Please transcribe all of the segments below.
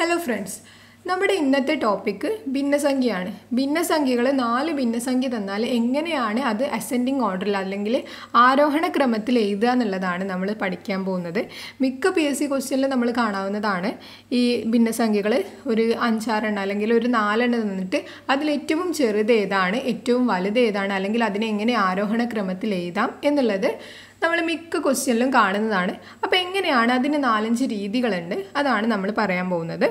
hello friends നമ്മുടെ ഇന്നത്തെ topic ഭിന്നസംഖ്യയാണ് ഭിന്നസംഖ്യകൾ നാല് ഭിന്നസംഖ്യ തന്നാൽ എങ്ങനെയാണ് അത് അസെൻഡിങ് ഓർഡറിൽ അല്ലെങ്കിൽ ആരോഹണ ക്രമത്തിൽ എഴുതുക എന്നുള്ളതാണ് നമ്മൾ പഠിക്കാൻ പോകുന്നത് മിക്ക പി എസ് സി ക്വസ്റ്റ്യനിൽ നമ്മൾ കാണാവുന്നതാണ് ഈ ഭിന്നസംഖ്യകൾ ഒരു അഞ്ചാറെണ്ണം അല്ലെങ്കിൽ ഒരു നാലെണ്ണം തന്നിട്ട് അതിൽ ഏറ്റവും ചെറുത് ഏതാണ് ഏറ്റവും വലുത് ഏതാണ് അല്ലെങ്കിൽ അതിനെ എങ്ങനെ ആരോഹണ ക്രമത്തിൽ എഴുതാം എന്നുള്ളത് നമ്മൾ മിക്ക ക്വസ്റ്റ്യനിലും കാണുന്നതാണ് അപ്പോൾ എങ്ങനെയാണ് അതിന് നാലഞ്ച് രീതികളുണ്ട് അതാണ് നമ്മൾ പറയാൻ പോകുന്നത്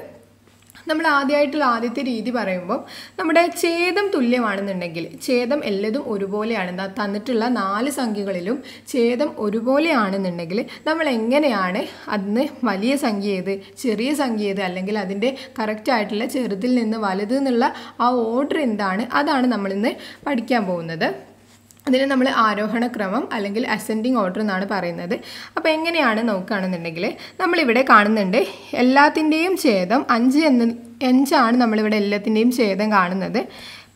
നമ്മൾ ആദ്യമായിട്ടുള്ള ആദ്യത്തെ രീതി പറയുമ്പോൾ നമ്മുടെ ഛേദം തുല്യമാണെന്നുണ്ടെങ്കിൽ ഛേദം എല്ലതും ഒരുപോലെയാണ് തന്നിട്ടുള്ള നാല് സംഖ്യകളിലും ഛേദം ഒരുപോലെയാണെന്നുണ്ടെങ്കിൽ നമ്മൾ എങ്ങനെയാണ് അതിന് വലിയ സംഖ്യ ഏത് ചെറിയ സംഖ്യ ഏത് അല്ലെങ്കിൽ അതിൻ്റെ കറക്റ്റായിട്ടുള്ള ചെറുതിൽ നിന്ന് വലുത് എന്നുള്ള ആ ഓർഡർ എന്താണ് അതാണ് നമ്മളിന്ന് പഠിക്കാൻ പോകുന്നത് അതിന് നമ്മൾ ആരോഹണ ക്രമം അല്ലെങ്കിൽ അസെൻഡിങ് ഓർഡർ എന്നാണ് പറയുന്നത് അപ്പോൾ എങ്ങനെയാണ് നോക്കുകയാണെന്നുണ്ടെങ്കിൽ നമ്മളിവിടെ കാണുന്നുണ്ട് എല്ലാത്തിൻ്റെയും ഛേദം അഞ്ച് എന്ന് അഞ്ചാണ് നമ്മളിവിടെ എല്ലാത്തിൻ്റെയും ഛേദം കാണുന്നത്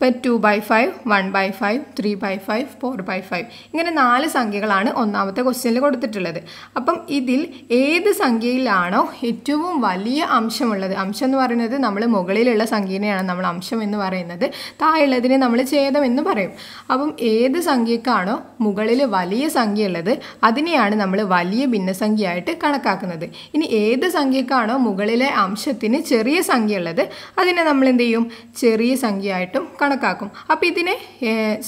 ഇപ്പം two by five one by five three by five four by five ഇങ്ങനെ നാല് സംഖ്യകളാണ് ഒന്നാമത്തെ ക്വസ്റ്റ്യനിൽ കൊടുത്തിട്ടുള്ളത് അപ്പം ഇതിൽ ഏത് സംഖ്യയിലാണോ ഏറ്റവും വലിയ അംശമുള്ളത് അംശം എന്ന് പറയുന്നത് നമ്മൾ മുകളിലുള്ള സംഖ്യനെയാണ് നമ്മൾ അംശം എന്ന് പറയുന്നത് താഴെയുള്ളതിനെ നമ്മൾ ഛേദം എന്ന് പറയും അപ്പം ഏത് സംഖ്യക്കാണോ മുകളിൽ വലിയ സംഖ്യ ഉള്ളത് അതിനെയാണ് നമ്മൾ വലിയ ഭിന്നസംഖ്യയായിട്ട് കണക്കാക്കുന്നത് ഇനി ഏത് സംഖ്യക്കാണോ മുകളിലെ അംശത്തിന് ചെറിയ സംഖ്യ ഉള്ളത് അതിനെ നമ്മൾ എന്ത് ചെയ്യും ചെറിയ സംഖ്യയായിട്ടും കണക്കാക്കും കണക്കാക്കും അപ്പോൾ ഇതിന്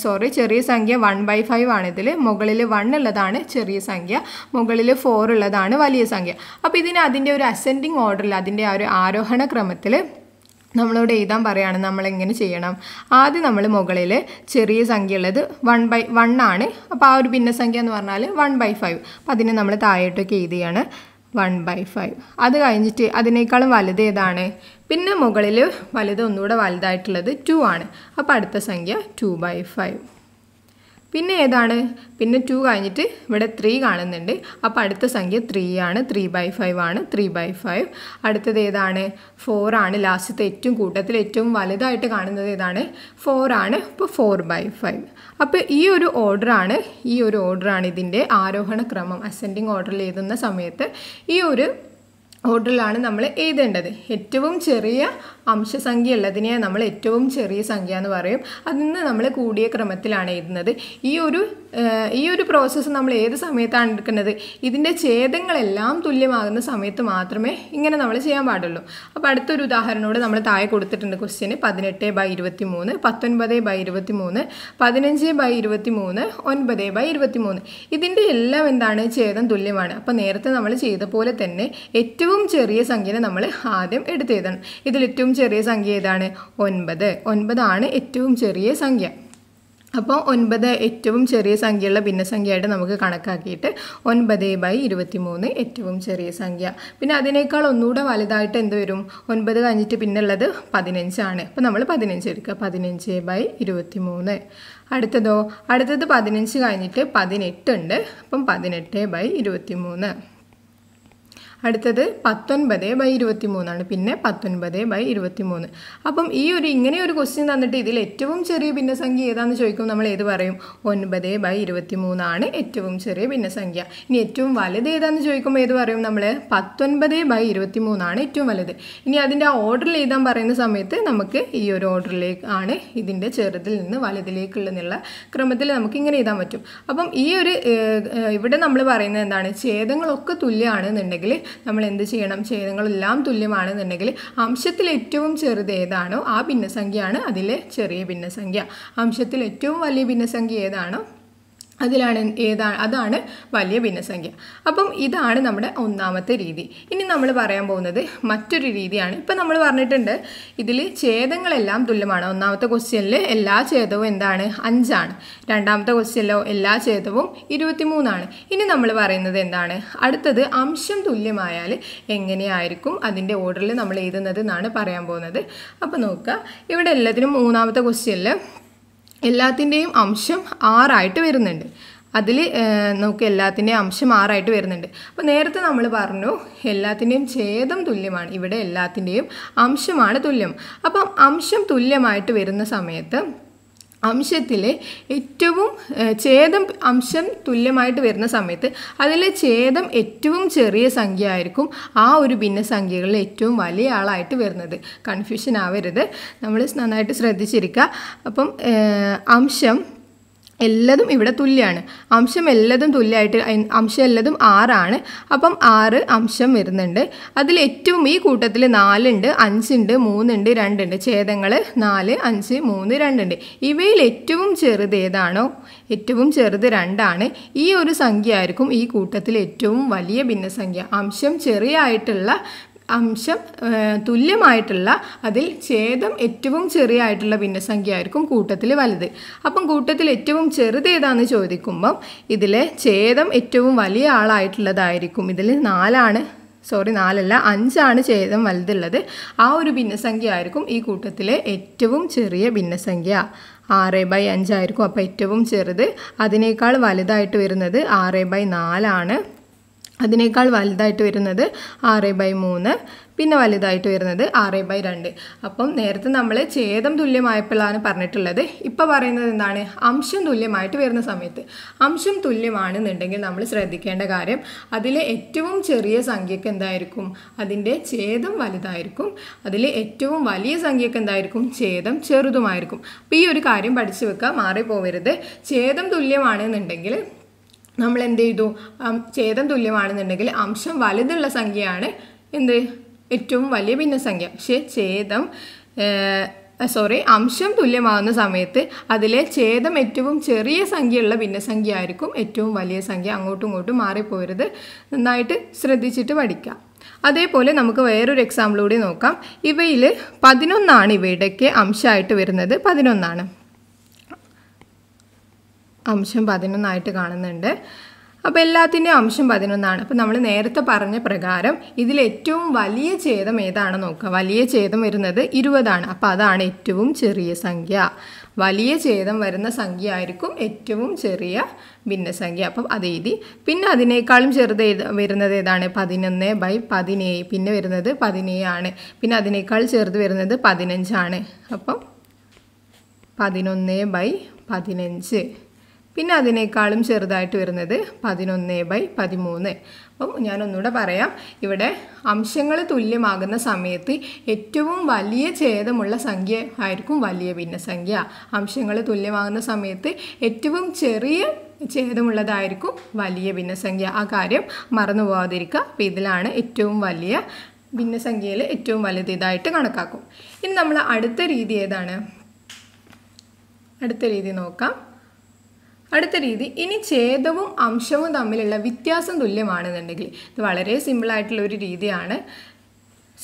സോറി ചെറിയ സംഖ്യ വൺ ബൈ ഫൈവ് ആണ് മുകളിൽ വൺ ഉള്ളതാണ് ചെറിയ സംഖ്യ മുകളിൽ ഫോർ ഉള്ളതാണ് വലിയ സംഖ്യ അപ്പോൾ ഇതിന് അതിൻ്റെ ഒരു അസെൻഡിങ് ഓർഡറിൽ അതിൻ്റെ ആ ഒരു ആരോഹണ ക്രമത്തിൽ നമ്മളോട് എഴുതാൻ പറയുകയാണ് നമ്മൾ എങ്ങനെ ചെയ്യണം ആദ്യം നമ്മൾ മുകളിൽ ചെറിയ സംഖ്യ ഉള്ളത് വൺ ബൈ വൺ ആണ് അപ്പോൾ ആ ഒരു ഭിന്നസംഖ്യ എന്ന് പറഞ്ഞാൽ വൺ ബൈ ഫൈവ് അപ്പോൾ അതിനെ നമ്മൾ താഴോട്ടൊക്കെ എഴുതുകയാണ് വൺ ബൈ ഫൈവ് അത് കഴിഞ്ഞിട്ട് അതിനേക്കാളും വലുത് ഏതാണ് പിന്നെ മുകളിൽ വലുത് ഒന്നുകൂടെ വലുതായിട്ടുള്ളത് ടു ആണ് അപ്പം അടുത്ത സംഖ്യ ടു ബൈ ഫൈവ് പിന്നെ ഏതാണ് പിന്നെ ടു കഴിഞ്ഞിട്ട് ഇവിടെ ത്രീ കാണുന്നുണ്ട് അപ്പോൾ അടുത്ത സംഖ്യ ത്രീ ആണ് ത്രീ ബൈ ഫൈവ് ആണ് ത്രീ ബൈ ഫൈവ് അടുത്തത് ഏതാണ് ഫോർ ആണ് ലാസ്റ്റത്തെ ഏറ്റവും കൂട്ടത്തിൽ ഏറ്റവും വലുതായിട്ട് കാണുന്നത് ഏതാണ് ഫോർ ആണ് അപ്പോൾ ഫോർ ബൈ ഫൈവ് അപ്പോൾ ഈ ഒരു ഓർഡറാണ് ഈ ഒരു ഓർഡറാണ് ഇതിൻ്റെ ആരോഹണ ക്രമം അസെൻഡിങ് ഓർഡറിൽ എഴുതുന്ന സമയത്ത് ഈ ഒരു ഓർഡറിലാണ് നമ്മൾ എഴുതേണ്ടത് ഏറ്റവും ചെറിയ അംശസംഖ്യ ഉള്ളതിനെയാണ് നമ്മൾ ഏറ്റവും ചെറിയ സംഖ്യ എന്ന് പറയും അതിൽ നിന്ന് നമ്മൾ കൂടിയ ക്രമത്തിലാണ് എഴുതുന്നത് ഈ ഒരു ഈ ഒരു പ്രോസസ്സ് നമ്മൾ ഏത് സമയത്താണ് എടുക്കുന്നത് ഇതിൻ്റെ ഛേദങ്ങളെല്ലാം തുല്യമാകുന്ന സമയത്ത് മാത്രമേ ഇങ്ങനെ നമ്മൾ ചെയ്യാൻ പാടുള്ളൂ അപ്പോൾ അടുത്തൊരു ഉദാഹരണോട് നമ്മൾ താഴെ കൊടുത്തിട്ടുണ്ട് ക്വസ്റ്റ്യന് പതിനെട്ട് ബൈ ഇരുപത്തി മൂന്ന് പത്തൊൻപത് ബൈ ഇരുപത്തി മൂന്ന് പതിനഞ്ച് ബൈ ഇരുപത്തി മൂന്ന് ഒൻപത് ബൈ ഇരുപത്തി മൂന്ന് ഇതിൻ്റെ എല്ലാം എന്താണ് ഛേദം തുല്യമാണ് അപ്പോൾ നേരത്തെ നമ്മൾ ചെയ്ത പോലെ തന്നെ ഏറ്റവും ചെറിയ സംഖ്യനെ നമ്മൾ ആദ്യം എടുത്തെഴുതണം ഇതിൽ ഏറ്റവും ചെറിയ സംഖ്യ ഏതാണ് ഒൻപത് ഒൻപതാണ് ഏറ്റവും ചെറിയ സംഖ്യ അപ്പോൾ ഒൻപത് ഏറ്റവും ചെറിയ സംഖ്യയുള്ള ഭിന്നസംഖ്യയായിട്ട് നമുക്ക് കണക്കാക്കിയിട്ട് ഒൻപത് ബൈ ഇരുപത്തി മൂന്ന് ഏറ്റവും ചെറിയ സംഖ്യ പിന്നെ അതിനേക്കാൾ ഒന്നുകൂടെ വലുതായിട്ട് എന്ത് വരും ഒൻപത് കഴിഞ്ഞിട്ട് പിന്നെ ഉള്ളത് പതിനഞ്ചാണ് അപ്പോൾ നമ്മൾ പതിനഞ്ച് എടുക്കുക പതിനഞ്ച് ബൈ ഇരുപത്തി മൂന്ന് അടുത്തതോ അടുത്തത് പതിനഞ്ച് കഴിഞ്ഞിട്ട് പതിനെട്ട് ഉണ്ട് അപ്പം പതിനെട്ട് ബൈ ഇരുപത്തി മൂന്ന് അടുത്തത് പത്തൊൻപത് ബൈ ഇരുപത്തി മൂന്നാണ് പിന്നെ പത്തൊൻപത് ബൈ ഇരുപത്തി മൂന്ന് അപ്പം ഈ ഒരു ഇങ്ങനെ ഒരു ക്വസ്റ്റ്യൻ തന്നിട്ട് ഇതിൽ ഏറ്റവും ചെറിയ ഭിന്നസംഖ്യ ഏതാണെന്ന് ചോദിക്കും നമ്മൾ ഏത് പറയും ഒൻപത് ബൈ ഇരുപത്തി മൂന്നാണ് ഏറ്റവും ചെറിയ ഭിന്നസംഖ്യ ഇനി ഏറ്റവും വലുത് ഏതാണെന്ന് ചോദിക്കുമ്പോൾ ഏത് പറയും നമ്മൾ പത്തൊൻപത് ബൈ ഇരുപത്തി മൂന്നാണ് ഏറ്റവും വലുത് ഇനി അതിൻ്റെ ഓർഡറിൽ എഴുതാൻ പറയുന്ന സമയത്ത് നമുക്ക് ഈ ഒരു ഓർഡറിലേക്ക് ആണ് ഇതിൻ്റെ ചെറുതിൽ നിന്ന് വലുതിലേക്കുള്ള ക്രമത്തിൽ നമുക്ക് ഇങ്ങനെ എഴുതാൻ പറ്റും അപ്പം ഈ ഒരു ഇവിടെ നമ്മൾ പറയുന്നത് എന്താണ് ഛേദങ്ങളൊക്കെ തുല്യമാണെന്നുണ്ടെങ്കിൽ നമ്മൾ എന്ത് ചെയ്യണം ഛേദങ്ങളെല്ലാം തുല്യമാണെന്നുണ്ടെങ്കിൽ അംശത്തിൽ ഏറ്റവും ചെറുത് ഏതാണോ ആ ഭിന്നസംഖ്യയാണ് അതിലെ ചെറിയ ഭിന്നസംഖ്യ അംശത്തിൽ ഏറ്റവും വലിയ ഭിന്നസംഖ്യ ഏതാണോ അതിലാണ് ഏതാണ് അതാണ് വലിയ ഭിന്നസംഖ്യ അപ്പം ഇതാണ് നമ്മുടെ ഒന്നാമത്തെ രീതി ഇനി നമ്മൾ പറയാൻ പോകുന്നത് മറ്റൊരു രീതിയാണ് ഇപ്പം നമ്മൾ പറഞ്ഞിട്ടുണ്ട് ഇതിൽ ഛേദങ്ങളെല്ലാം തുല്യമാണ് ഒന്നാമത്തെ ക്വസ്റ്റ്യനിൽ എല്ലാ ഛേദവും എന്താണ് അഞ്ചാണ് രണ്ടാമത്തെ ക്വസ്റ്റ്യനിലോ എല്ലാ ഛേദവും ഇരുപത്തിമൂന്നാണ് ഇനി നമ്മൾ പറയുന്നത് എന്താണ് അടുത്തത് അംശം തുല്യമായാൽ എങ്ങനെയായിരിക്കും അതിൻ്റെ ഓർഡറിൽ നമ്മൾ എഴുതുന്നത് എന്നാണ് പറയാൻ പോകുന്നത് അപ്പോൾ നോക്കുക ഇവിടെ എല്ലാത്തിനും മൂന്നാമത്തെ ക്വസ്റ്റ്യനിൽ എല്ലാത്തിൻ്റെയും അംശം ആറായിട്ട് വരുന്നുണ്ട് അതിൽ നമുക്ക് എല്ലാത്തിൻ്റെയും അംശം ആറായിട്ട് വരുന്നുണ്ട് അപ്പോൾ നേരത്തെ നമ്മൾ പറഞ്ഞു എല്ലാത്തിൻ്റെയും ഛേദം തുല്യമാണ് ഇവിടെ എല്ലാത്തിൻ്റെയും അംശമാണ് തുല്യം അപ്പം അംശം തുല്യമായിട്ട് വരുന്ന സമയത്ത് അംശത്തിലെ ഏറ്റവും ഛേദം അംശം തുല്യമായിട്ട് വരുന്ന സമയത്ത് അതിലെ ഛേദം ഏറ്റവും ചെറിയ സംഖ്യ ആയിരിക്കും ആ ഒരു ഭിന്നസംഖ്യകളിൽ ഏറ്റവും വലിയ ആളായിട്ട് വരുന്നത് കൺഫ്യൂഷൻ ആവരുത് നമ്മൾ നന്നായിട്ട് ശ്രദ്ധിച്ചിരിക്കുക അപ്പം അംശം എല്ലതും ഇവിടെ തുല്യമാണ് അംശം എല്ലതും തുല്യമായിട്ട് അംശം എല്ലതും ആറാണ് അപ്പം ആറ് അംശം വരുന്നുണ്ട് അതിൽ ഏറ്റവും ഈ കൂട്ടത്തിൽ നാലുണ്ട് അഞ്ചുണ്ട് മൂന്നുണ്ട് രണ്ടുണ്ട് ഛേദങ്ങൾ നാല് അഞ്ച് മൂന്ന് രണ്ടുണ്ട് ഇവയിൽ ഏറ്റവും ചെറുത് ഏതാണോ ഏറ്റവും ചെറുത് രണ്ടാണ് ഈ ഒരു സംഖ്യ ആയിരിക്കും ഈ കൂട്ടത്തിൽ ഏറ്റവും വലിയ ഭിന്നസംഖ്യ അംശം ചെറിയ ആയിട്ടുള്ള അംശം തുല്യമായിട്ടുള്ള അതിൽ ഛേദം ഏറ്റവും ചെറിയ ആയിട്ടുള്ള ഭിന്നസംഖ്യ ആയിരിക്കും കൂട്ടത്തിൽ വലുത് അപ്പം കൂട്ടത്തിൽ ഏറ്റവും ചെറുത് ഏതാണെന്ന് ചോദിക്കുമ്പം ഇതിലെ ഛേദം ഏറ്റവും വലിയ ആളായിട്ടുള്ളതായിരിക്കും ഇതിൽ നാലാണ് സോറി നാലല്ല അഞ്ചാണ് ഛേദം വലുതുള്ളത് ആ ഒരു ഭിന്നസംഖ്യ ആയിരിക്കും ഈ കൂട്ടത്തിലെ ഏറ്റവും ചെറിയ ഭിന്നസംഖ്യ ആറ് ബൈ അഞ്ചായിരിക്കും അപ്പോൾ ഏറ്റവും ചെറുത് അതിനേക്കാൾ വലുതായിട്ട് വരുന്നത് ആറ് ബൈ നാലാണ് അതിനേക്കാൾ വലുതായിട്ട് വരുന്നത് ആറ് ബൈ മൂന്ന് പിന്നെ വലുതായിട്ട് വരുന്നത് ആറ് ബൈ രണ്ട് അപ്പം നേരത്തെ നമ്മൾ ഛേദം തുല്യമായപ്പോഴാണ് പറഞ്ഞിട്ടുള്ളത് ഇപ്പോൾ പറയുന്നത് എന്താണ് അംശം തുല്യമായിട്ട് വരുന്ന സമയത്ത് അംശം തുല്യമാണെന്നുണ്ടെങ്കിൽ നമ്മൾ ശ്രദ്ധിക്കേണ്ട കാര്യം അതിലെ ഏറ്റവും ചെറിയ സംഖ്യക്ക് എന്തായിരിക്കും അതിൻ്റെ ഛേദം വലുതായിരിക്കും അതിലെ ഏറ്റവും വലിയ സംഖ്യക്ക് എന്തായിരിക്കും ഛേദം ചെറുതുമായിരിക്കും അപ്പോൾ ഈ ഒരു കാര്യം പഠിച്ചു വെക്കുക മാറിപ്പോവരുത് ഛേദം തുല്യമാണെന്നുണ്ടെങ്കിൽ നമ്മൾ എന്ത് ചെയ്തു ഛേദം തുല്യമാണെന്നുണ്ടെങ്കിൽ അംശം വലുതുള്ള സംഖ്യയാണ് എന്ത് ഏറ്റവും വലിയ ഭിന്നസംഖ്യ പക്ഷേ ഛേദം സോറി അംശം തുല്യമാകുന്ന സമയത്ത് അതിലെ ഛേദം ഏറ്റവും ചെറിയ സംഖ്യയുള്ള ഭിന്നസംഖ്യ ആയിരിക്കും ഏറ്റവും വലിയ സംഖ്യ അങ്ങോട്ടും ഇങ്ങോട്ടും മാറിപ്പോരുത് നന്നായിട്ട് ശ്രദ്ധിച്ചിട്ട് പഠിക്കാം അതേപോലെ നമുക്ക് വേറൊരു എക്സാമ്പിൾ കൂടി നോക്കാം ഇവയിൽ പതിനൊന്നാണ് ഇവയുടെയൊക്കെ അംശമായിട്ട് വരുന്നത് പതിനൊന്നാണ് അംശം പതിനൊന്നായിട്ട് കാണുന്നുണ്ട് അപ്പോൾ എല്ലാത്തിൻ്റെയും അംശം പതിനൊന്നാണ് അപ്പോൾ നമ്മൾ നേരത്തെ പറഞ്ഞ പ്രകാരം ഇതിൽ ഏറ്റവും വലിയ ഛേദം ഏതാണ് നോക്കുക വലിയ ഛേദം വരുന്നത് ഇരുപതാണ് അപ്പോൾ അതാണ് ഏറ്റവും ചെറിയ സംഖ്യ വലിയ ഛേദം വരുന്ന സംഖ്യ ആയിരിക്കും ഏറ്റവും ചെറിയ ഭിന്നസംഖ്യ അപ്പം അത് എഴുതി പിന്നെ അതിനേക്കാളും ചെറുത് വരുന്നത് ഏതാണ് പതിനൊന്ന് ബൈ പതിനേഴ് പിന്നെ വരുന്നത് പതിനേഴ് ആണ് പിന്നെ അതിനേക്കാൾ ചെറുത് വരുന്നത് പതിനഞ്ചാണ് അപ്പം പതിനൊന്ന് ബൈ പതിനഞ്ച് പിന്നെ അതിനേക്കാളും ചെറുതായിട്ട് വരുന്നത് പതിനൊന്ന് ബൈ പതിമൂന്ന് അപ്പം ഞാനൊന്നുകൂടെ പറയാം ഇവിടെ അംശങ്ങൾ തുല്യമാകുന്ന സമയത്ത് ഏറ്റവും വലിയ ഛേദമുള്ള സംഖ്യ ആയിരിക്കും വലിയ ഭിന്നസംഖ്യ അംശങ്ങൾ തുല്യമാകുന്ന സമയത്ത് ഏറ്റവും ചെറിയ ഛേദമുള്ളതായിരിക്കും വലിയ ഭിന്നസംഖ്യ ആ കാര്യം മറന്നു പോകാതിരിക്കുക അപ്പോൾ ഇതിലാണ് ഏറ്റവും വലിയ ഭിന്നസംഖ്യയിൽ ഏറ്റവും വലുത് ഇതായിട്ട് കണക്കാക്കും ഇനി നമ്മൾ അടുത്ത രീതി ഏതാണ് അടുത്ത രീതി നോക്കാം അടുത്ത രീതി ഇനി ഛേദവും അംശവും തമ്മിലുള്ള വ്യത്യാസം തുല്യമാണെന്നുണ്ടെങ്കിൽ ഇത് വളരെ സിമ്പിളായിട്ടുള്ള ഒരു രീതിയാണ്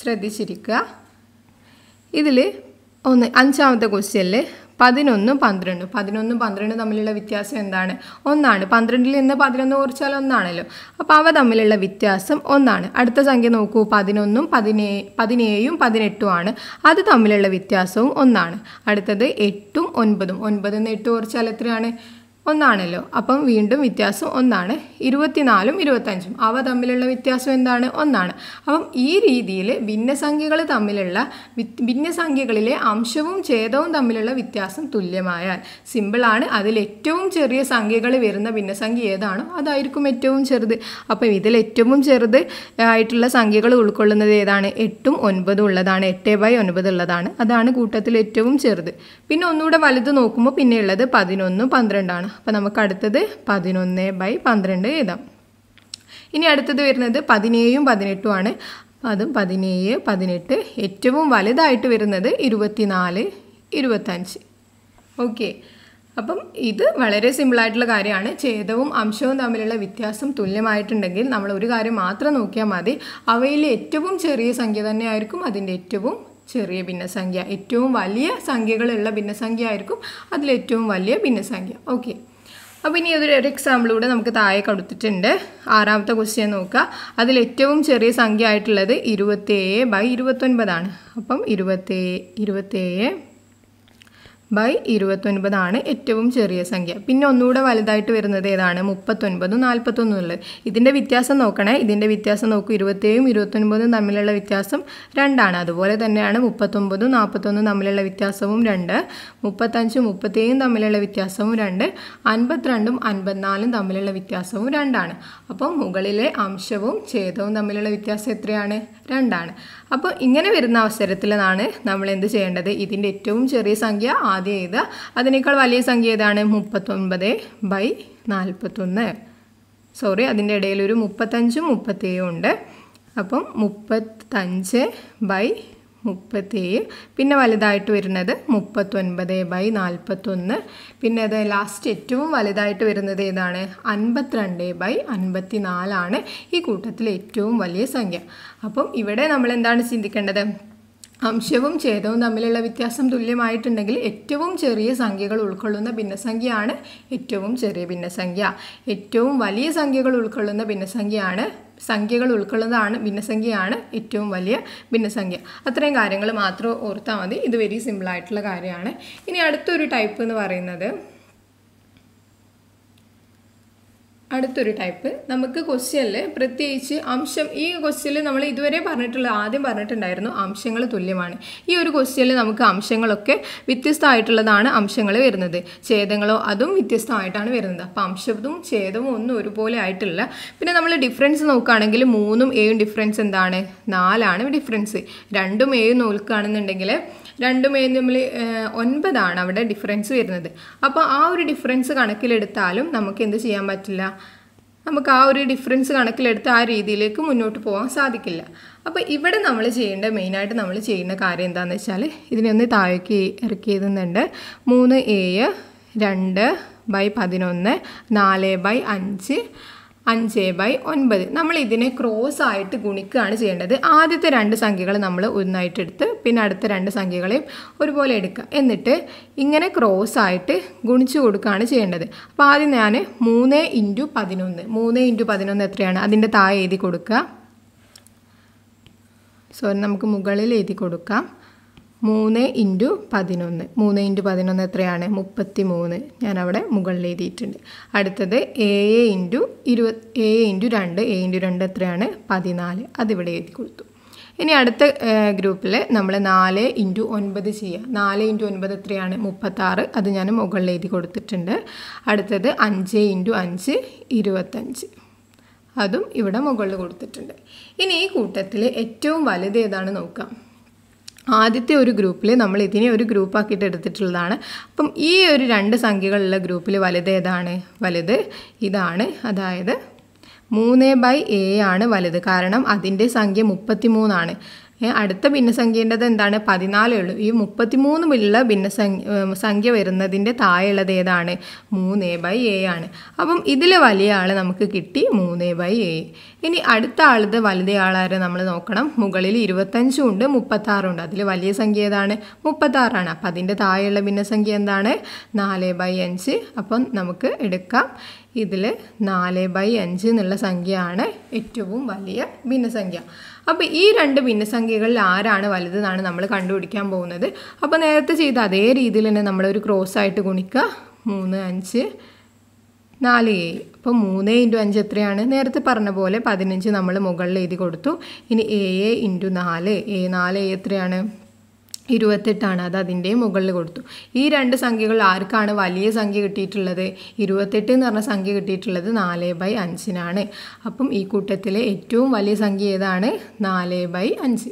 ശ്രദ്ധിച്ചിരിക്കുക ഇതിൽ ഒന്ന് അഞ്ചാമത്തെ ക്വസ്റ്റ്യനിൽ പതിനൊന്നും പന്ത്രണ്ടും പതിനൊന്നും പന്ത്രണ്ടും തമ്മിലുള്ള വ്യത്യാസം എന്താണ് ഒന്നാണ് പന്ത്രണ്ടിൽ നിന്ന് പതിനൊന്ന് കുറച്ചാൽ ഒന്നാണല്ലോ അപ്പോൾ അവ തമ്മിലുള്ള വ്യത്യാസം ഒന്നാണ് അടുത്ത സംഖ്യ നോക്കൂ പതിനൊന്നും പതിനേ പതിനേഴും പതിനെട്ടും ആണ് അത് തമ്മിലുള്ള വ്യത്യാസവും ഒന്നാണ് അടുത്തത് എട്ടും ഒൻപതും ഒൻപതിൽ നിന്ന് എട്ട് കുറച്ചാൽ എത്രയാണ് ഒന്നാണല്ലോ അപ്പം വീണ്ടും വ്യത്യാസം ഒന്നാണ് ഇരുപത്തിനാലും ഇരുപത്തഞ്ചും അവ തമ്മിലുള്ള വ്യത്യാസം എന്താണ് ഒന്നാണ് അപ്പം ഈ രീതിയിൽ ഭിന്നസംഖ്യകൾ തമ്മിലുള്ള ഭിന്നസംഖ്യകളിലെ അംശവും ഛേദവും തമ്മിലുള്ള വ്യത്യാസം തുല്യമായാൽ സിമ്പിളാണ് അതിൽ ഏറ്റവും ചെറിയ സംഖ്യകൾ വരുന്ന ഭിന്നസംഖ്യ ഏതാണോ അതായിരിക്കും ഏറ്റവും ചെറുത് അപ്പം ഇതിൽ ഏറ്റവും ചെറുത് ആയിട്ടുള്ള സംഖ്യകൾ ഉൾക്കൊള്ളുന്നത് ഏതാണ് എട്ടും ഒൻപതും ഉള്ളതാണ് എട്ട് ബൈ ഒൻപത് ഉള്ളതാണ് അതാണ് കൂട്ടത്തിൽ ഏറ്റവും ചെറുത് പിന്നെ ഒന്നുകൂടെ വലുത് നോക്കുമ്പോൾ പിന്നെയുള്ളത് പതിനൊന്നും പന്ത്രണ്ടാണ് അപ്പോൾ നമുക്ക് അടുത്തത് പതിനൊന്ന് ബൈ പന്ത്രണ്ട് എഴുതാം ഇനി അടുത്തത് വരുന്നത് പതിനേഴും പതിനെട്ടുമാണ് അതും പതിനേഴ് പതിനെട്ട് ഏറ്റവും വലുതായിട്ട് വരുന്നത് നാല് ഇരുപത്തഞ്ച് ഓക്കെ അപ്പം ഇത് വളരെ സിമ്പിളായിട്ടുള്ള കാര്യമാണ് ഛേദവും അംശവും തമ്മിലുള്ള വ്യത്യാസം തുല്യമായിട്ടുണ്ടെങ്കിൽ നമ്മൾ ഒരു കാര്യം മാത്രം നോക്കിയാൽ മതി അവയിൽ ഏറ്റവും ചെറിയ സംഖ്യ തന്നെയായിരിക്കും അതിൻ്റെ ഏറ്റവും ചെറിയ ഭിന്നസംഖ്യ ഏറ്റവും വലിയ സംഖ്യകളുള്ള ഭിന്നസംഖ്യ ആയിരിക്കും അതിലേറ്റവും വലിയ ഭിന്നസംഖ്യ ഓക്കെ അപ്പോൾ ഇനി ഒരു എക്സാമ്പിൾ എക്സാമ്പിളൂടെ നമുക്ക് താഴെ കൊടുത്തിട്ടുണ്ട് ആറാമത്തെ ക്വസ്റ്റ്യൻ നോക്കുക അതിൽ ഏറ്റവും ചെറിയ സംഖ്യ ആയിട്ടുള്ളത് ഇരുപത്തേഴ് ബൈ ഇരുപത്തൊൻപതാണ് അപ്പം ഇരുപത്തേ ഇരുപത്തേഴ് ബൈ ഇരുപത്തൊൻപതാണ് ഏറ്റവും ചെറിയ സംഖ്യ പിന്നെ ഒന്നുകൂടെ വലുതായിട്ട് വരുന്നത് ഏതാണ് മുപ്പത്തൊൻപതും നാൽപ്പത്തൊന്നും ഉള്ളത് ഇതിൻ്റെ വ്യത്യാസം നോക്കണേ ഇതിൻ്റെ വ്യത്യാസം നോക്കൂ ഇരുപത്തേഴും ഇരുപത്തൊൻപതും തമ്മിലുള്ള വ്യത്യാസം രണ്ടാണ് അതുപോലെ തന്നെയാണ് മുപ്പത്തൊൻപതും നാൽപ്പത്തൊന്നും തമ്മിലുള്ള വ്യത്യാസവും രണ്ട് മുപ്പത്തഞ്ചും മുപ്പത്തേഴും തമ്മിലുള്ള വ്യത്യാസവും രണ്ട് അൻപത്തിരണ്ടും അൻപത്തിനാലും തമ്മിലുള്ള വ്യത്യാസവും രണ്ടാണ് അപ്പോൾ മുകളിലെ അംശവും ഛേദവും തമ്മിലുള്ള വ്യത്യാസം എത്രയാണ് രണ്ടാണ് അപ്പോൾ ഇങ്ങനെ വരുന്ന അവസരത്തിലാണ് നമ്മൾ എന്ത് ചെയ്യേണ്ടത് ഇതിൻ്റെ ഏറ്റവും ചെറിയ സംഖ്യ ആദ്യം എഴുതുക അതിനേക്കാൾ വലിയ സംഖ്യ ഏതാണ് മുപ്പത്തൊൻപത് ബൈ നാൽപ്പത്തൊന്ന് സോറി അതിൻ്റെ ഇടയിൽ ഒരു മുപ്പത്തഞ്ചും മുപ്പത്തേഴും ഉണ്ട് അപ്പം മുപ്പത്തഞ്ച് ബൈ മുപ്പത്തിയേഴ് പിന്നെ വലുതായിട്ട് വരുന്നത് മുപ്പത്തൊൻപത് ബൈ നാൽപ്പത്തൊന്ന് പിന്നെ അത് ലാസ്റ്റ് ഏറ്റവും വലുതായിട്ട് വരുന്നത് ഏതാണ് അൻപത്തിരണ്ട് ബൈ അൻപത്തി നാലാണ് ഈ കൂട്ടത്തിൽ ഏറ്റവും വലിയ സംഖ്യ അപ്പം ഇവിടെ നമ്മൾ എന്താണ് ചിന്തിക്കേണ്ടത് അംശവും ഛേദവും തമ്മിലുള്ള വ്യത്യാസം തുല്യമായിട്ടുണ്ടെങ്കിൽ ഏറ്റവും ചെറിയ സംഖ്യകൾ ഉൾക്കൊള്ളുന്ന ഭിന്നസംഖ്യയാണ് ഏറ്റവും ചെറിയ ഭിന്നസംഖ്യ ഏറ്റവും വലിയ സംഖ്യകൾ ഉൾക്കൊള്ളുന്ന ഭിന്നസംഖ്യയാണ് സംഖ്യകൾ ഉൾക്കൊള്ളുന്നതാണ് ഭിന്നസംഖ്യയാണ് ഏറ്റവും വലിയ ഭിന്നസംഖ്യ അത്രയും കാര്യങ്ങൾ മാത്രം ഓർത്താൽ മതി ഇത് വെരി സിമ്പിളായിട്ടുള്ള കാര്യമാണ് ഇനി അടുത്തൊരു ടൈപ്പ് എന്ന് പറയുന്നത് അടുത്തൊരു ടൈപ്പ് നമുക്ക് ക്വസ്റ്റ്യനിൽ പ്രത്യേകിച്ച് അംശം ഈ ക്വസ്റ്റ്യനിൽ നമ്മൾ ഇതുവരെ പറഞ്ഞിട്ടുള്ള ആദ്യം പറഞ്ഞിട്ടുണ്ടായിരുന്നു അംശങ്ങൾ തുല്യമാണ് ഈ ഒരു ക്വസ്റ്റ്യനിൽ നമുക്ക് അംശങ്ങളൊക്കെ വ്യത്യസ്തമായിട്ടുള്ളതാണ് അംശങ്ങൾ വരുന്നത് ഛേദങ്ങളോ അതും വ്യത്യസ്തമായിട്ടാണ് വരുന്നത് അപ്പോൾ അംശവും ഛേദവും ഒന്നും ഒരുപോലെ ആയിട്ടില്ല പിന്നെ നമ്മൾ ഡിഫറൻസ് നോക്കുകയാണെങ്കിൽ മൂന്നും എയും ഡിഫറൻസ് എന്താണ് നാലാണ് ഡിഫറൻസ് രണ്ടും എയും നോക്കുകയാണെന്നുണ്ടെങ്കിൽ രണ്ടും എയും നമ്മൾ ഒൻപതാണ് അവിടെ ഡിഫറൻസ് വരുന്നത് അപ്പോൾ ആ ഒരു ഡിഫറൻസ് കണക്കിലെടുത്താലും നമുക്ക് എന്ത് ചെയ്യാൻ പറ്റില്ല നമുക്ക് ആ ഒരു ഡിഫറൻസ് കണക്കിലെടുത്ത് ആ രീതിയിലേക്ക് മുന്നോട്ട് പോകാൻ സാധിക്കില്ല അപ്പോൾ ഇവിടെ നമ്മൾ ചെയ്യേണ്ട മെയിനായിട്ട് നമ്മൾ ചെയ്യുന്ന കാര്യം എന്താണെന്ന് വെച്ചാൽ ഇതിനെ ഒന്ന് താഴേക്ക് ഇറക്കി എഴുതുന്നുണ്ട് മൂന്ന് ഏഴ് രണ്ട് ബൈ പതിനൊന്ന് നാല് ബൈ അഞ്ച് അഞ്ച് ബൈ ഒൻപത് നമ്മൾ ഇതിനെ ക്രോസ് ആയിട്ട് ഗുണിക്കുകയാണ് ചെയ്യേണ്ടത് ആദ്യത്തെ രണ്ട് സംഖ്യകൾ നമ്മൾ ഒന്നായിട്ട് എടുത്ത് പിന്നെ അടുത്ത രണ്ട് സംഖ്യകളെയും ഒരുപോലെ എടുക്കുക എന്നിട്ട് ഇങ്ങനെ ക്രോസ് ആയിട്ട് ഗുണിച്ചു കൊടുക്കുകയാണ് ചെയ്യേണ്ടത് അപ്പോൾ ആദ്യം ഞാൻ മൂന്ന് ഇൻറ്റു പതിനൊന്ന് മൂന്ന് ഇൻറ്റു പതിനൊന്ന് എത്രയാണ് അതിൻ്റെ താഴെ എഴുതി കൊടുക്കുക സോറി നമുക്ക് മുകളിൽ എഴുതി കൊടുക്കാം മൂന്ന് ഇൻറ്റു പതിനൊന്ന് മൂന്ന് ഇൻറ്റു പതിനൊന്ന് എത്രയാണ് മുപ്പത്തി മൂന്ന് ഞാൻ അവിടെ മുകളിൽ എഴുതിയിട്ടുണ്ട് അടുത്തത് ഏഴ് ഇൻറ്റു ഇരുപത് ഏഴ് ഇൻറ്റു രണ്ട് എ ഇൻറ്റു രണ്ട് എത്രയാണ് പതിനാല് അതിവിടെ എഴുതി കൊടുത്തു ഇനി അടുത്ത ഗ്രൂപ്പിൽ നമ്മൾ നാല് ഇൻറ്റു ഒൻപത് ചെയ്യുക നാല് ഇൻറ്റു ഒൻപത് എത്രയാണ് മുപ്പത്താറ് അത് ഞാൻ മുകളിൽ എഴുതി കൊടുത്തിട്ടുണ്ട് അടുത്തത് അഞ്ച് ഇൻറ്റു അഞ്ച് ഇരുപത്തഞ്ച് അതും ഇവിടെ മുകളിൽ കൊടുത്തിട്ടുണ്ട് ഇനി ഈ കൂട്ടത്തിൽ ഏറ്റവും വലുത് ഏതാണ് നോക്കാം ആദ്യത്തെ ഒരു ഗ്രൂപ്പിൽ നമ്മൾ ഇതിനെ ഒരു ഗ്രൂപ്പാക്കിയിട്ട് എടുത്തിട്ടുള്ളതാണ് അപ്പം ഈ ഒരു രണ്ട് സംഖ്യകളുള്ള ഗ്രൂപ്പിൽ വലുത് ഏതാണ് വലുത് ഇതാണ് അതായത് മൂന്ന് ബൈ എ ആണ് വലുത് കാരണം അതിൻ്റെ സംഖ്യ മുപ്പത്തി മൂന്നാണ് അടുത്ത ഭിന്നസംഖ്യേൻ്റെത് എന്താണ് പതിനാലേ ഉള്ളൂ ഈ മുപ്പത്തിമൂന്ന് ഉള്ള ഭിന്നസംഖ്യ സംഖ്യ വരുന്നതിൻ്റെ താഴെയുള്ളത് ഏതാണ് മൂന്ന് ബൈ എ ആണ് അപ്പം ഇതിൽ വലിയ ആൾ നമുക്ക് കിട്ടി മൂന്ന് ബൈ എ ഇനി അടുത്ത ആളത് വലുതേ ആളാരെ നമ്മൾ നോക്കണം മുകളിൽ ഇരുപത്തഞ്ചും ഉണ്ട് മുപ്പത്താറുണ്ട് അതിൽ വലിയ സംഖ്യ ഏതാണ് മുപ്പത്താറാണ് അപ്പം അതിൻ്റെ താഴെയുള്ള ഭിന്നസംഖ്യ എന്താണ് നാല് ബൈ അഞ്ച് അപ്പം നമുക്ക് എടുക്കാം ഇതിൽ നാല് ബൈ അഞ്ച് എന്നുള്ള സംഖ്യയാണ് ഏറ്റവും വലിയ ഭിന്നസംഖ്യ അപ്പോൾ ഈ രണ്ട് ഭിന്നസംഖ്യകളിൽ ആരാണ് വലുതെന്നാണ് നമ്മൾ കണ്ടുപിടിക്കാൻ പോകുന്നത് അപ്പോൾ നേരത്തെ ചെയ്ത അതേ രീതിയിൽ തന്നെ നമ്മളൊരു ക്രോസ് ആയിട്ട് ഗുണിക്കുക മൂന്ന് അഞ്ച് നാല് ഏഴ് അപ്പോൾ മൂന്ന് ഇൻറ്റു അഞ്ച് എത്രയാണ് നേരത്തെ പറഞ്ഞ പോലെ പതിനഞ്ച് നമ്മൾ മുകളിൽ എഴുതി കൊടുത്തു ഇനി ഏഴ് ഇൻറ്റു നാല് എ നാല് എത്രയാണ് ഇരുപത്തെട്ടാണ് അത് അതിൻ്റെ മുകളിൽ കൊടുത്തു ഈ രണ്ട് സംഖ്യകൾ ആർക്കാണ് വലിയ സംഖ്യ കിട്ടിയിട്ടുള്ളത് ഇരുപത്തെട്ട് എന്ന് പറഞ്ഞ സംഖ്യ കിട്ടിയിട്ടുള്ളത് നാല് ബൈ അഞ്ചിനാണ് അപ്പം ഈ കൂട്ടത്തിലെ ഏറ്റവും വലിയ സംഖ്യ ഏതാണ് നാല് ബൈ അഞ്ച്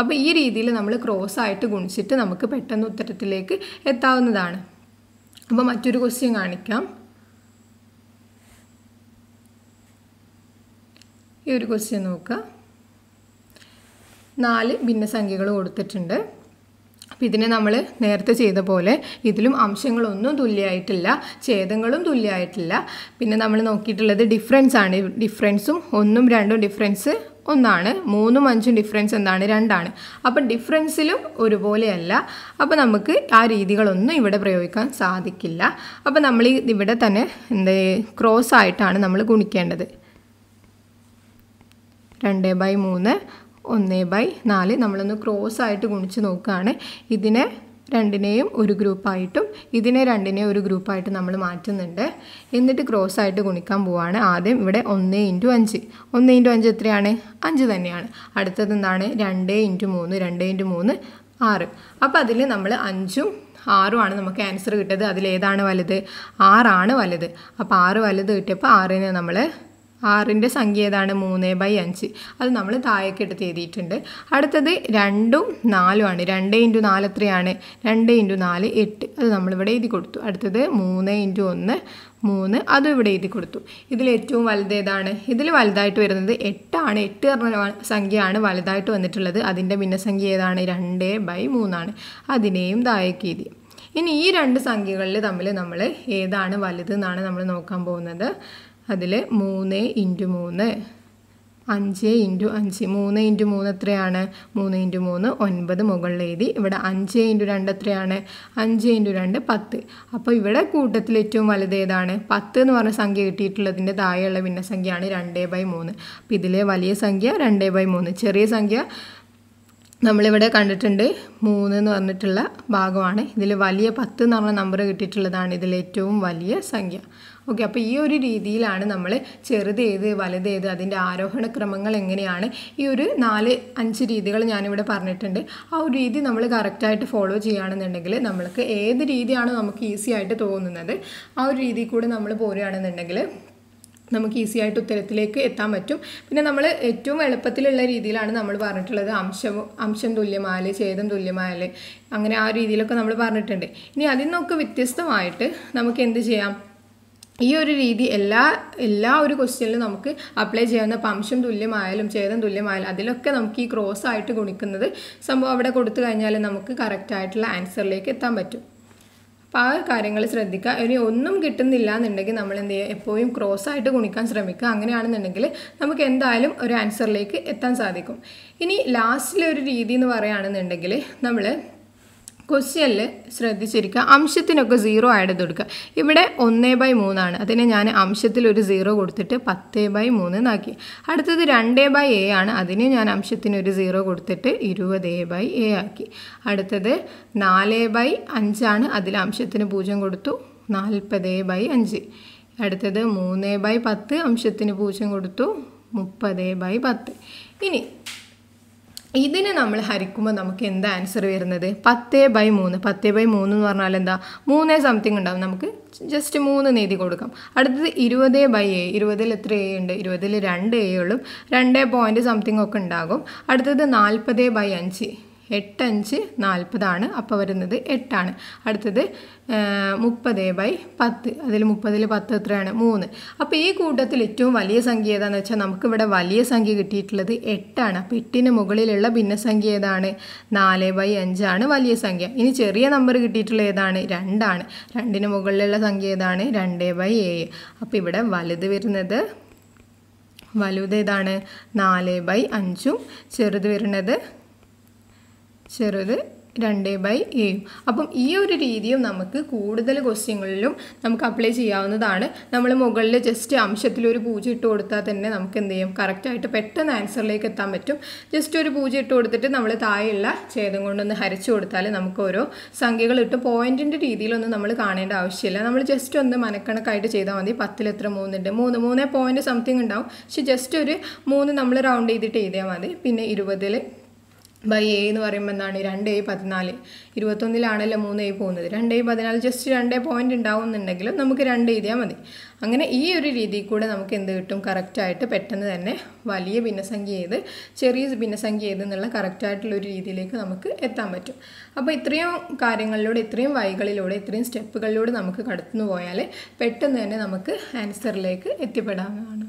അപ്പോൾ ഈ രീതിയിൽ നമ്മൾ ക്രോസ് ആയിട്ട് ഗുണിച്ചിട്ട് നമുക്ക് പെട്ടെന്ന് ഉത്തരത്തിലേക്ക് എത്താവുന്നതാണ് അപ്പോൾ മറ്റൊരു ക്വസ്റ്റ്യൻ കാണിക്കാം ഈ ഒരു ക്വസ്റ്റ്യൻ നോക്കുക നാല് ഭിന്നസംഖ്യകൾ കൊടുത്തിട്ടുണ്ട് അപ്പം ഇതിനെ നമ്മൾ നേരത്തെ ചെയ്ത പോലെ ഇതിലും അംശങ്ങളൊന്നും തുല്യമായിട്ടില്ല ഛേദങ്ങളും തുല്യമായിട്ടില്ല പിന്നെ നമ്മൾ നോക്കിയിട്ടുള്ളത് ഡിഫറൻസ് ആണ് ഡിഫറൻസും ഒന്നും രണ്ടും ഡിഫറൻസ് ഒന്നാണ് മൂന്നും അഞ്ചും ഡിഫറൻസ് എന്താണ് രണ്ടാണ് അപ്പം ഡിഫറൻസിലും ഒരുപോലെയല്ല അപ്പം നമുക്ക് ആ രീതികളൊന്നും ഇവിടെ പ്രയോഗിക്കാൻ സാധിക്കില്ല അപ്പം നമ്മൾ ഇവിടെ തന്നെ എന്ത് ക്രോസ് ആയിട്ടാണ് നമ്മൾ ഗുണിക്കേണ്ടത് രണ്ട് ബൈ മൂന്ന് ഒന്ന് ബൈ നാല് നമ്മളൊന്ന് ക്രോസ് ആയിട്ട് ഗുണിച്ച് നോക്കുകയാണ് ഇതിനെ രണ്ടിനെയും ഒരു ഗ്രൂപ്പായിട്ടും ഇതിനെ രണ്ടിനെയും ഒരു ഗ്രൂപ്പായിട്ടും നമ്മൾ മാറ്റുന്നുണ്ട് എന്നിട്ട് ക്രോസ് ആയിട്ട് ഗുണിക്കാൻ പോവാണ് ആദ്യം ഇവിടെ ഒന്ന് ഇൻറ്റു അഞ്ച് ഒന്ന് ഇൻറ്റു അഞ്ച് എത്രയാണ് അഞ്ച് തന്നെയാണ് അടുത്തത് എന്താണ് രണ്ട് ഇൻറ്റു മൂന്ന് രണ്ട് ഇൻറ്റു മൂന്ന് ആറ് അപ്പോൾ അതിൽ നമ്മൾ അഞ്ചും ആറുമാണ് നമുക്ക് ആൻസർ കിട്ടിയത് അതിലേതാണ് വലുത് ആറാണ് വലുത് അപ്പോൾ ആറ് വലുത് കിട്ടിയപ്പോൾ ആറിനെ നമ്മൾ ആറിൻ്റെ സംഖ്യ ഏതാണ് മൂന്ന് ബൈ അഞ്ച് അത് നമ്മൾ താഴേക്ക് എടുത്ത് എഴുതിയിട്ടുണ്ട് അടുത്തത് രണ്ടും നാലുമാണ് രണ്ട് ഇൻറ്റു നാല് എത്രയാണ് രണ്ട് ഇൻറ്റു നാല് എട്ട് അത് നമ്മളിവിടെ എഴുതി കൊടുത്തു അടുത്തത് മൂന്ന് ഇൻറ്റു ഒന്ന് മൂന്ന് അതും ഇവിടെ എഴുതി കൊടുത്തു ഇതിൽ ഏറ്റവും വലുത് ഏതാണ് ഇതിൽ വലുതായിട്ട് വരുന്നത് എട്ടാണ് എട്ട് പറഞ്ഞ സംഖ്യയാണ് വലുതായിട്ട് വന്നിട്ടുള്ളത് അതിൻ്റെ ഭിന്നസംഖ്യ ഏതാണ് രണ്ട് ബൈ മൂന്നാണ് അതിനെയും താഴേക്ക് എഴുതി ഇനി ഈ രണ്ട് സംഖ്യകളിൽ തമ്മിൽ നമ്മൾ ഏതാണ് വലുത് എന്നാണ് നമ്മൾ നോക്കാൻ പോകുന്നത് അതിൽ മൂന്ന് ഇൻറ്റു മൂന്ന് അഞ്ച് ഇൻറ്റു അഞ്ച് മൂന്ന് ഇൻറ്റു മൂന്ന് എത്രയാണ് മൂന്ന് ഇൻറ്റു മൂന്ന് ഒൻപത് മുകളിൽ എഴുതി ഇവിടെ അഞ്ച് ഇൻറ്റു രണ്ട് എത്രയാണ് അഞ്ച് ഇൻറ്റു രണ്ട് പത്ത് അപ്പോൾ ഇവിടെ കൂട്ടത്തിൽ ഏറ്റവും വലുത് ഏതാണ് പത്ത് എന്ന് പറഞ്ഞ സംഖ്യ കിട്ടിയിട്ടുള്ളതിൻ്റെ താഴെയുള്ള ഭിന്നസംഖ്യയാണ് രണ്ട് ബൈ മൂന്ന് അപ്പോൾ ഇതിലെ വലിയ സംഖ്യ രണ്ട് ബൈ മൂന്ന് ചെറിയ സംഖ്യ നമ്മളിവിടെ കണ്ടിട്ടുണ്ട് മൂന്ന് എന്ന് പറഞ്ഞിട്ടുള്ള ഭാഗമാണ് ഇതിൽ വലിയ പത്ത് എന്ന് പറഞ്ഞ നമ്പർ കിട്ടിയിട്ടുള്ളതാണ് ഇതിലേറ്റവും വലിയ സംഖ്യ ഓക്കെ അപ്പോൾ ഈ ഒരു രീതിയിലാണ് നമ്മൾ ചെറുതേത് വലുതേത് അതിൻ്റെ ആരോഹണ ക്രമങ്ങൾ എങ്ങനെയാണ് ഈ ഒരു നാല് അഞ്ച് രീതികൾ ഞാനിവിടെ പറഞ്ഞിട്ടുണ്ട് ആ ഒരു രീതി നമ്മൾ കറക്റ്റായിട്ട് ഫോളോ ചെയ്യുകയാണെന്നുണ്ടെങ്കിൽ നമ്മൾക്ക് ഏത് രീതിയാണ് നമുക്ക് ഈസി ആയിട്ട് തോന്നുന്നത് ആ ഒരു രീതിയിൽ കൂടെ നമ്മൾ പോരുകയാണെന്നുണ്ടെങ്കിൽ നമുക്ക് ഈസി ആയിട്ട് ഉത്തരത്തിലേക്ക് എത്താൻ പറ്റും പിന്നെ നമ്മൾ ഏറ്റവും എളുപ്പത്തിലുള്ള രീതിയിലാണ് നമ്മൾ പറഞ്ഞിട്ടുള്ളത് അംശം അംശം തുല്യമായാൽ ഛേദം തുല്യമായാൽ അങ്ങനെ ആ രീതിയിലൊക്കെ നമ്മൾ പറഞ്ഞിട്ടുണ്ട് ഇനി അതിൽ നിന്നൊക്കെ വ്യത്യസ്തമായിട്ട് നമുക്ക് എന്ത് ചെയ്യാം ഈ ഒരു രീതി എല്ലാ എല്ലാ ഒരു ക്വസ്റ്റ്യനിലും നമുക്ക് അപ്ലൈ ചെയ്യാവുന്ന പംശം തുല്യമായാലും ഛേദം തുല്യമായാലും അതിലൊക്കെ നമുക്ക് ഈ ക്രോസ് ആയിട്ട് ഗുണിക്കുന്നത് സംഭവം അവിടെ കൊടുത്തു കഴിഞ്ഞാൽ നമുക്ക് കറക്റ്റായിട്ടുള്ള ആൻസറിലേക്ക് എത്താൻ പറ്റും അപ്പോൾ ആ കാര്യങ്ങൾ ശ്രദ്ധിക്കുക ഇനി ഒന്നും കിട്ടുന്നില്ല എന്നുണ്ടെങ്കിൽ നമ്മൾ എന്ത് ചെയ്യുക എപ്പോഴും ക്രോസ് ആയിട്ട് ഗുണിക്കാൻ ശ്രമിക്കുക അങ്ങനെയാണെന്നുണ്ടെങ്കിൽ നമുക്ക് എന്തായാലും ഒരു ആൻസറിലേക്ക് എത്താൻ സാധിക്കും ഇനി ലാസ്റ്റിലെ ഒരു രീതി എന്ന് പറയുകയാണെന്നുണ്ടെങ്കിൽ നമ്മൾ ക്വസ്റ്റ്യനിൽ ശ്രദ്ധിച്ചിരിക്കുക അംശത്തിനൊക്കെ സീറോ ആഡ് കൊടുക്കുക ഇവിടെ ഒന്ന് ബൈ മൂന്നാണ് അതിന് ഞാൻ അംശത്തിൽ ഒരു സീറോ കൊടുത്തിട്ട് പത്ത് ബൈ മൂന്ന് എന്നാക്കി അടുത്തത് രണ്ട് ബൈ എ ആണ് അതിന് ഞാൻ അംശത്തിന് ഒരു സീറോ കൊടുത്തിട്ട് ഇരുപത് എ ബൈ എ ആക്കി അടുത്തത് നാല് ബൈ അഞ്ചാണ് അതിൽ അംശത്തിന് പൂജ്യം കൊടുത്തു നാൽപ്പത് ബൈ അഞ്ച് അടുത്തത് മൂന്ന് ബൈ പത്ത് അംശത്തിന് പൂജ്യം കൊടുത്തു മുപ്പത് ബൈ പത്ത് ഇനി ഇതിനെ നമ്മൾ ഹരിക്കുമ്പോൾ നമുക്ക് എന്താ ആൻസർ വരുന്നത് പത്ത് ബൈ മൂന്ന് പത്ത് ബൈ മൂന്ന് എന്ന് പറഞ്ഞാൽ എന്താ മൂന്നേ സംതിങ് ഉണ്ടാവും നമുക്ക് ജസ്റ്റ് മൂന്ന് നീതി കൊടുക്കാം അടുത്തത് ഇരുപത് ബൈ എ ഇരുപതിൽ എത്ര എ ഉണ്ട് ഇരുപതിൽ രണ്ട് എ ഉള്ളൂ രണ്ട് പോയിൻറ്റ് സംതിങ് ഒക്കെ ഉണ്ടാകും അടുത്തത് നാൽപ്പത് ബൈ അഞ്ച് എട്ടഞ്ച് നാൽപ്പതാണ് അപ്പോൾ വരുന്നത് എട്ടാണ് അടുത്തത് മുപ്പത് ബൈ പത്ത് അതിൽ മുപ്പതിൽ പത്ത് എത്രയാണ് മൂന്ന് അപ്പോൾ ഈ കൂട്ടത്തിൽ ഏറ്റവും വലിയ സംഖ്യ ഏതാണെന്ന് വെച്ചാൽ നമുക്കിവിടെ വലിയ സംഖ്യ കിട്ടിയിട്ടുള്ളത് എട്ടാണ് അപ്പോൾ എട്ടിന് മുകളിലുള്ള ഭിന്നസംഖ്യ ഏതാണ് നാല് ബൈ അഞ്ചാണ് വലിയ സംഖ്യ ഇനി ചെറിയ നമ്പർ കിട്ടിയിട്ടുള്ള ഏതാണ് രണ്ടാണ് രണ്ടിന് മുകളിലുള്ള സംഖ്യ ഏതാണ് രണ്ട് ബൈ ഏഴ് അപ്പോൾ ഇവിടെ വലുത് വരുന്നത് വലുത് ഏതാണ് നാല് ബൈ അഞ്ചും ചെറുത് വരുന്നത് ചെറുത് രണ്ട് ബൈ എയും അപ്പം ഈ ഒരു രീതിയും നമുക്ക് കൂടുതൽ ക്വസ്റ്റ്യങ്ങളിലും നമുക്ക് അപ്ലൈ ചെയ്യാവുന്നതാണ് നമ്മൾ മുകളിൽ ജസ്റ്റ് അംശത്തിൽ ഒരു പൂജ ഇട്ട് കൊടുത്താൽ തന്നെ നമുക്ക് എന്ത് ചെയ്യും കറക്റ്റായിട്ട് പെട്ടെന്ന് ആൻസറിലേക്ക് എത്താൻ പറ്റും ജസ്റ്റ് ഒരു പൂജ ഇട്ട് കൊടുത്തിട്ട് നമ്മൾ താഴെയുള്ള ഛേദം കൊണ്ടൊന്ന് ഹരിച്ചു കൊടുത്താൽ നമുക്ക് ഓരോ സംഖ്യകൾ ഇട്ട് പോയിൻറ്റിൻ്റെ രീതിയിലൊന്നും നമ്മൾ കാണേണ്ട ആവശ്യമില്ല നമ്മൾ ജസ്റ്റ് ഒന്ന് മനക്കണക്കായിട്ട് ചെയ്താൽ മതി പത്തിൽ എത്ര മൂന്നുണ്ട് മൂന്ന് മൂന്നേ പോയിൻറ്റ് സംതിങ് ഉണ്ടാവും പക്ഷെ ജസ്റ്റ് ഒരു മൂന്ന് നമ്മൾ റൗണ്ട് ചെയ്തിട്ട് എഴുതിയാൽ മതി പിന്നെ ഇരുപതിൽ ബൈ എ എന്ന് പറയുമ്പോൾ എന്താണ് രണ്ട് എ പതിനാല് ഇരുപത്തൊന്നിലാണല്ലോ മൂന്ന് എ പോകുന്നത് രണ്ട് എ പതിനാല് ജസ്റ്റ് രണ്ട് പോയിൻ്റ് ഉണ്ടാവുന്നുണ്ടെങ്കിലും നമുക്ക് രണ്ട് എഴുതിയാൽ മതി അങ്ങനെ ഈ ഒരു രീതിയിൽ കൂടെ നമുക്ക് എന്ത് കിട്ടും കറക്റ്റായിട്ട് പെട്ടെന്ന് തന്നെ വലിയ ഭിന്നസംഖ്യ ഏത് ചെറിയ ഭിന്നസംഖ്യ ഏത് എന്നുള്ള കറക്റ്റായിട്ടുള്ള ഒരു രീതിയിലേക്ക് നമുക്ക് എത്താൻ പറ്റും അപ്പോൾ ഇത്രയും കാര്യങ്ങളിലൂടെ ഇത്രയും വൈകളിലൂടെ ഇത്രയും സ്റ്റെപ്പുകളിലൂടെ നമുക്ക് കടത്തുനിന്ന് പോയാൽ പെട്ടെന്ന് തന്നെ നമുക്ക് ആൻസറിലേക്ക് എത്തിപ്പെടാവുന്നതാണ്